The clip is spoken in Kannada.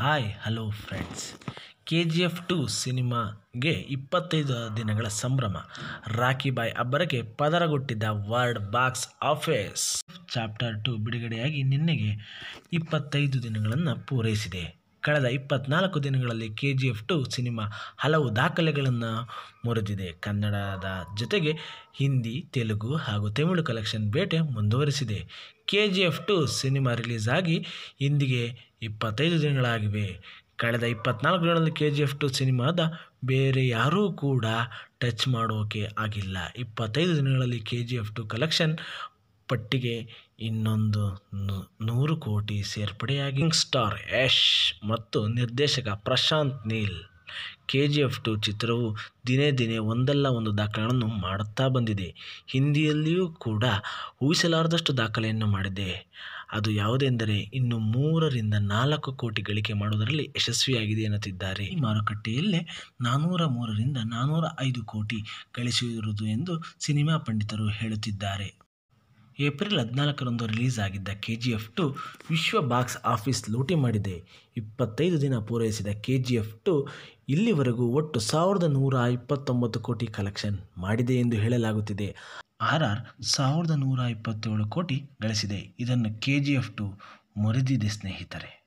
hi hello friends K G F two ಸಿನಿಮಾಗೆ ಇಪ್ಪತ್ತೈದು ದಿನಗಳ ಸಂಭ್ರಮ ರಾಖಿ ಬಾಯ್ ಅಬ್ಬರಕ್ಕೆ ಪದರಗೊಟ್ಟಿದ್ದ world box office chapter two ಬಿಡುಗಡೆಯಾಗಿ ನಿನ್ನೆಗೆ ಇಪ್ಪತ್ತೈದು ದಿನಗಳನ್ನು ಪೂರೈಸಿದೆ ಕಳೆದ ಇಪ್ಪತ್ನಾಲ್ಕು ದಿನಗಳಲ್ಲಿ K G F two cinema ಹಲವು ದಾಖಲೆಗಳನ್ನು ಮುರಿದಿದೆ ಕನ್ನಡದ ಜೊತೆಗೆ ಹಿಂದಿ ತೆಲುಗು ಹಾಗೂ ತಮಿಳು ಕಲೆಕ್ಷನ್ ಬೇಟೆ ಮುಂದುವರಿಸಿದೆ K G F two cinema release ಆಗಿ ಇಂದಿಗೆ ಇಪ್ಪತ್ತೈದು ದಿನಗಳಾಗಿವೆ ಕಳೆದ ಇಪ್ಪತ್ನಾಲ್ಕು ದಿನಗಳಲ್ಲಿ ಕೆ ಜಿ ಎಫ್ ಟು ಸಿನಿಮಾದ ಬೇರೆ ಯಾರೂ ಕೂಡ ಟಚ್ ಮಾಡೋಕೆ ಆಗಿಲ್ಲ ಇಪ್ಪತ್ತೈದು ದಿನಗಳಲ್ಲಿ K G F two collection ಪಟ್ಟಿಗೆ ಇನ್ನೊಂದು ನೂರು ಕೋಟಿ ಸೇರ್ಪಡೆಯಾಗಿ ಸ್ಟಾರ್ ಯಶ್ ಮತ್ತು ನಿರ್ದೇಶಕ Prashanth Neel K G F two ಚಿತ್ರವು ದಿನೇ ದಿನೇ ಒಂದಲ್ಲ ಒಂದು ದಾಖಲೆಗಳನ್ನು ಮಾಡುತ್ತಾ ಬಂದಿದೆ ಹಿಂದಿಯಲ್ಲಿಯೂ ಕೂಡ ಊಹಿಸಲಾರದಷ್ಟು ದಾಖಲೆಯನ್ನು ಮಾಡಿದೆ ಅದು ಯಾವುದೆಂದರೆ ಇನ್ನು ಮೂರರಿಂದ ನಾಲ್ಕು ಕೋಟಿ ಗಳಿಕೆ ಮಾಡುವುದರಲ್ಲಿ ಯಶಸ್ವಿಯಾಗಿದೆ ಎನ್ನುತ್ತಿದ್ದಾರೆ ಈ ಮಾರುಕಟ್ಟೆಯಲ್ಲೇ ನಾನ್ನೂರ ಮೂರರಿಂದ ನಾನ್ನೂರ ಐದು ಕೋಟಿ ಗಳಿಸಿರುವುದು ಎಂದು ಸಿನಿಮಾ ಪಂಡಿತರು ಹೇಳುತ್ತಿದ್ದಾರೆ ಏಪ್ರಿಲ್ ಹದಿನಾಲ್ಕರಂದು ರಿಲೀಸ್ ಆಗಿದ್ದ ಕೆ ಜಿ ಎಫ್ ಟು ವಿಶ್ವ ಬಾಕ್ಸ್ ಆಫೀಸ್ ಲೂಟಿ ಮಾಡಿದೆ ಇಪ್ಪತ್ತೈದು ದಿನ ಪೂರೈಸಿದ ಕೆ ಜಿ ಎಫ್ ಟು ಇಲ್ಲಿವರೆಗೂ ಒಟ್ಟು ಸಾವಿರದ ನೂರ ಇಪ್ಪತ್ತೊಂಬತ್ತು ಕೋಟಿ ಕಲೆಕ್ಷನ್ ಮಾಡಿದೆ ಎಂದು ಹೇಳಲಾಗುತ್ತಿದೆ ಆರ್ ಆರ್ ಸಾವಿರದ ನೂರ ಇಪ್ಪತ್ತೇಳು ಕೋಟಿ ಗಳಿಸಿದೆ ಇದನ್ನು ಕೆ ಜಿ ಎಫ್ ಟು ಮುರಿದಿದೆ ಸ್ನೇಹಿತರೆ